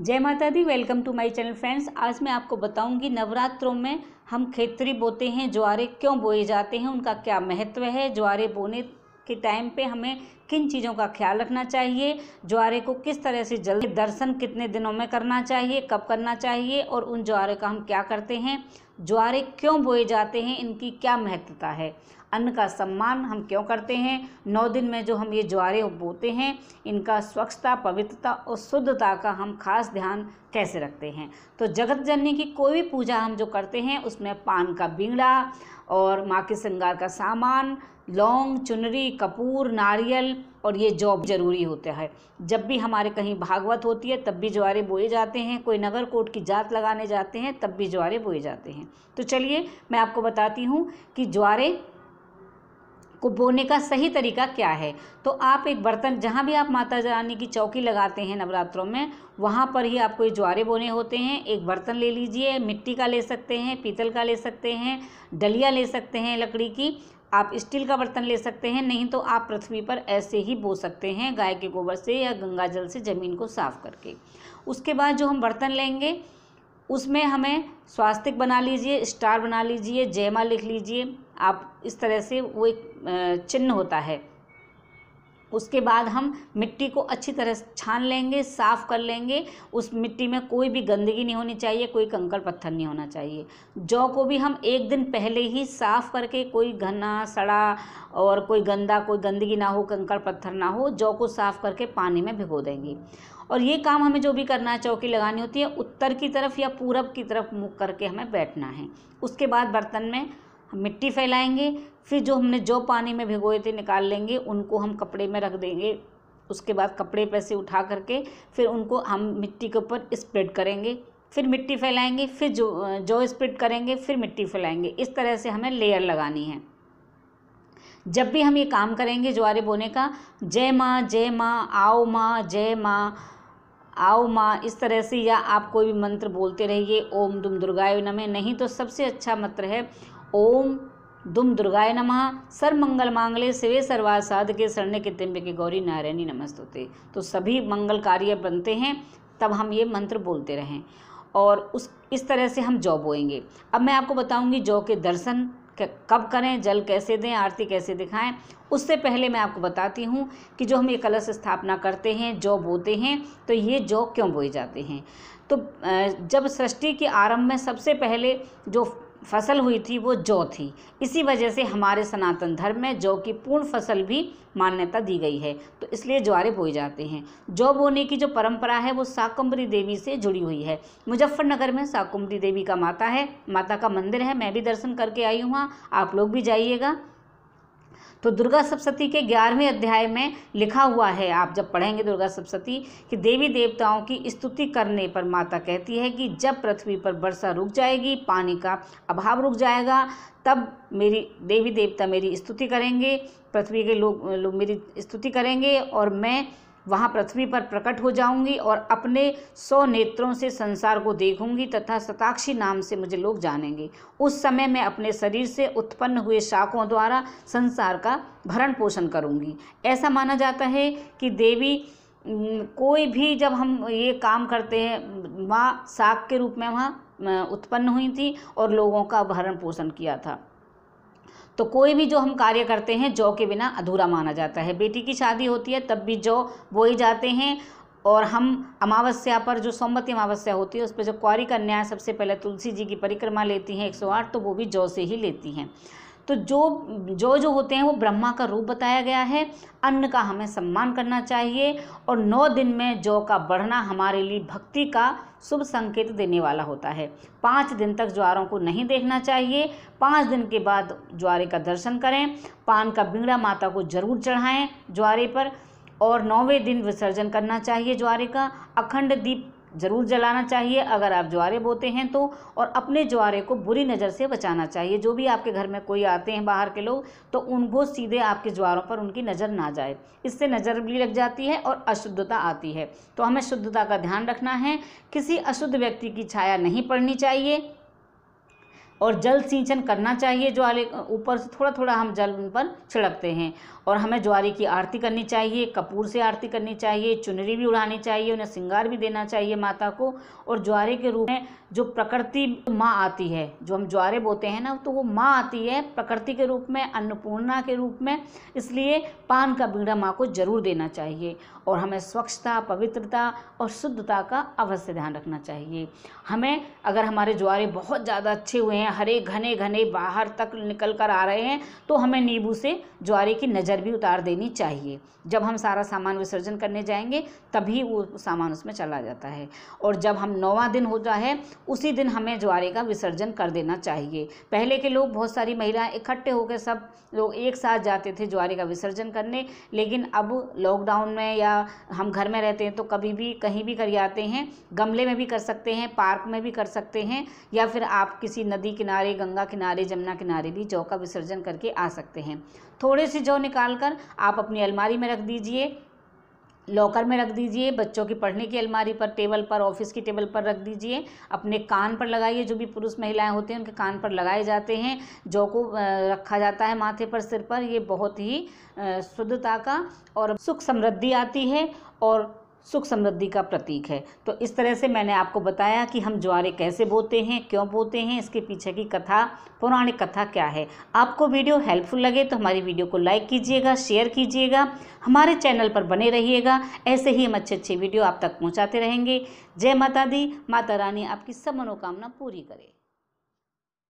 जय माता दी welcome to my channel friends आज मैं आपको बताऊंगी नवरात्रों में हम खेतरी बोते हैं ज्वारे क्यों बोए जाते हैं उनका क्या महत्व है ज्वारे बोने के टाइम पे हमें किन चीज़ों का ख्याल रखना चाहिए ज्वारे को किस तरह से जल्दी दर्शन कितने दिनों में करना चाहिए कब करना चाहिए और उन ज्वारे का हम क्या करते हैं ज्वारे क्यों बोए जाते हैं इनकी क्या महत्वता है अन्न का सम्मान हम क्यों करते हैं नौ दिन में जो हम ये ज्वारे बोते हैं इनका स्वच्छता पवित्रता और शुद्धता का हम खास ध्यान कैसे रखते हैं तो जगत जन्य की कोई भी पूजा हम जो करते हैं उसमें पान का बिंगड़ा और माँ के श्रृंगार का सामान लौंग चुनरी कपूर नारियल और ये जॉब जरूरी होता है जब भी हमारे कहीं भागवत होती है तब भी ज्वारे बोए जाते हैं कोई नगर कोट की जात लगाने जाते हैं तब भी ज्वारे बोए जाते हैं तो चलिए मैं आपको बताती हूँ कि ज्वारे को बोने का सही तरीका क्या है तो आप एक बर्तन जहाँ भी आप माता रानी की चौकी लगाते हैं नवरात्रों में वहाँ पर ही आपको ये ज्वारे बोने होते हैं एक बर्तन ले लीजिए मिट्टी का ले सकते हैं पीतल का ले सकते हैं डलिया ले सकते हैं लकड़ी की आप स्टील का बर्तन ले सकते हैं नहीं तो आप पृथ्वी पर ऐसे ही बो सकते हैं गाय के गोबर से या गंगा जल से ज़मीन को साफ करके उसके बाद जो हम बर्तन लेंगे उसमें हमें स्वास्तिक बना लीजिए स्टार बना लीजिए जयमा लिख लीजिए आप इस तरह से वो एक चिन्ह होता है उसके बाद हम मिट्टी को अच्छी तरह छान लेंगे साफ़ कर लेंगे उस मिट्टी में कोई भी गंदगी नहीं होनी चाहिए कोई कंकड़ पत्थर नहीं होना चाहिए जौ को भी हम एक दिन पहले ही साफ़ करके कोई घना सड़ा और कोई गंदा कोई गंदगी ना हो कंकड़ पत्थर ना हो जौ को साफ़ करके पानी में भिगो देंगे और ये काम हमें जो भी करना है चौकी लगानी होती है उत्तर की तरफ या पूरब की तरफ मुँह करके हमें बैठना है उसके बाद बर्तन में मिट्टी फैलाएंगे फिर जो हमने जो पानी में भिगोए थे निकाल लेंगे उनको हम कपड़े में रख देंगे उसके बाद कपड़े पर से उठा करके फिर उनको हम मिट्टी के ऊपर स्प्रेड करेंगे फिर मिट्टी फैलाएंगे फिर जो जो स्प्रेड करेंगे फिर मिट्टी फैलाएंगे इस तरह से हमें लेयर लगानी है जब भी हम ये काम करेंगे ज्वारे बोने का जय माँ जय माँ आओ माँ जय माँ आओ माँ इस तरह से या आप कोई भी मंत्र बोलते रहिए ओम दुम दुर्गाय नमे नहीं तो सबसे अच्छा मंत्र है ओम दुम दुर्गाय नम सर मंगल मांगले शिवे सर्वा साध के शरण्य के तिम्ब के गौरी नारायणी नमस्तुते तो सभी मंगल कार्य बनते हैं तब हम ये मंत्र बोलते रहें और उस इस तरह से हम जौ बोएंगे अब मैं आपको बताऊंगी जौ के दर्शन कब करें जल कैसे दें आरती कैसे दिखाएं उससे पहले मैं आपको बताती हूँ कि जो हम ये कलश स्थापना करते हैं जौ बोते हैं तो ये जौ क्यों बोए जाते हैं तो जब सृष्टि के आरंभ में सबसे पहले जो फसल हुई थी वो जौ थी इसी वजह से हमारे सनातन धर्म में जौ की पूर्ण फसल भी मान्यता दी गई है तो इसलिए ज्वारे बोए जाते हैं जौ बोने की जो परंपरा है वो साकुम्बरी देवी से जुड़ी हुई है मुजफ्फरनगर में साकुम्बरी देवी का माता है माता का मंदिर है मैं भी दर्शन करके आई हूँ आप लोग भी जाइएगा तो दुर्गा सप्तती के ग्यारहवें अध्याय में लिखा हुआ है आप जब पढ़ेंगे दुर्गा सप्तती कि देवी देवताओं की स्तुति करने पर माता कहती है कि जब पृथ्वी पर वर्षा रुक जाएगी पानी का अभाव रुक जाएगा तब मेरी देवी देवता मेरी स्तुति करेंगे पृथ्वी के लोग लोग मेरी स्तुति करेंगे और मैं वहाँ पृथ्वी पर प्रकट हो जाऊंगी और अपने सौ नेत्रों से संसार को देखूंगी तथा सताक्षी नाम से मुझे लोग जानेंगे उस समय मैं अपने शरीर से उत्पन्न हुए शाखों द्वारा संसार का भरण पोषण करूंगी ऐसा माना जाता है कि देवी कोई भी जब हम ये काम करते हैं माँ शाख के रूप में वहाँ उत्पन्न हुई थी और लोगों का भरण पोषण किया था तो कोई भी जो हम कार्य करते हैं जौ के बिना अधूरा माना जाता है बेटी की शादी होती है तब भी जौ बोए जाते हैं और हम अमावस्या पर जो सोमवती अमावस्या होती है उस पर जो कुआरी कन्याएँ सबसे पहले तुलसी जी की परिक्रमा लेती हैं 108 तो वो भी जौ से ही लेती हैं तो जो जो जो होते हैं वो ब्रह्मा का रूप बताया गया है अन्न का हमें सम्मान करना चाहिए और नौ दिन में जौ का बढ़ना हमारे लिए भक्ति का शुभ संकेत देने वाला होता है पाँच दिन तक ज्वारों को नहीं देखना चाहिए पाँच दिन के बाद ज्वारे का दर्शन करें पान का बिंगड़ा माता को जरूर चढ़ाएं ज्वारे पर और नौवें दिन विसर्जन करना चाहिए ज्वारे का अखंड दीप ज़रूर जलाना चाहिए अगर आप ज्वारे बोते हैं तो और अपने ज्वारे को बुरी नज़र से बचाना चाहिए जो भी आपके घर में कोई आते हैं बाहर के लोग तो उनको सीधे आपके ज्वारों पर उनकी नज़र ना जाए इससे नज़र भी लग जाती है और अशुद्धता आती है तो हमें शुद्धता का ध्यान रखना है किसी अशुद्ध व्यक्ति की छाया नहीं पड़नी चाहिए और जल सिंचन करना चाहिए ज्वारे ऊपर से थोड़ा थोड़ा हम जल उन पर छिड़कते हैं और हमें ज्वारे की आरती करनी चाहिए कपूर से आरती करनी चाहिए चुनरी भी उड़ानी चाहिए उन्हें श्रृंगार भी देना चाहिए माता को और ज्वारे के रूप में जो प्रकृति माँ आती है जो हम ज्वारे बोते हैं ना तो वो माँ आती है प्रकृति के रूप में अन्नपूर्णा के रूप में इसलिए पान का बीड़ा माँ को जरूर देना चाहिए और हमें स्वच्छता पवित्रता और शुद्धता का अवश्य ध्यान रखना चाहिए हमें अगर हमारे ज्वारे बहुत ज़्यादा अच्छे हुए हैं हैं हरे घने घने बाहर तक निकल कर आ रहे हैं तो हमें नींबू से ज्वारे की नज़र भी उतार देनी चाहिए जब हम सारा सामान विसर्जन करने जाएंगे तभी वो सामान उसमें चला जाता है और जब हम नौवा दिन होता है उसी दिन हमें ज्वारे का विसर्जन कर देना चाहिए पहले के लोग बहुत सारी महिलाएं इकट्ठे होकर सब लोग एक साथ जाते थे ज्वारे का विसर्जन करने लेकिन अब लॉकडाउन में या हम घर में रहते हैं तो कभी भी कहीं भी कर जाते हैं गमले में भी कर सकते हैं पार्क में भी कर सकते हैं या फिर आप किसी नदी नदी किनारे गंगा किनारे जमुना किनारे भी जौ का विसर्जन करके आ सकते हैं थोड़े से जौ निकाल कर आप अपनी अलमारी में रख दीजिए लॉकर में रख दीजिए बच्चों की पढ़ने की अलमारी पर टेबल पर ऑफिस की टेबल पर रख दीजिए अपने कान पर लगाइए जो भी पुरुष महिलाएं होते हैं उनके कान पर लगाए जाते हैं जौ को रखा जाता है माथे पर सिर पर ये बहुत ही शुद्धता का और सुख समृद्धि आती है और सुख समृद्धि का प्रतीक है तो इस तरह से मैंने आपको बताया कि हम ज्वारे कैसे बोते हैं क्यों बोते हैं इसके पीछे की कथा पौराणिक कथा क्या है आपको वीडियो हेल्पफुल लगे तो हमारी वीडियो को लाइक कीजिएगा शेयर कीजिएगा हमारे चैनल पर बने रहिएगा ऐसे ही हम अच्छे अच्छे वीडियो आप तक पहुँचाते रहेंगे जय माता दी माता रानी आपकी सब मनोकामना पूरी करें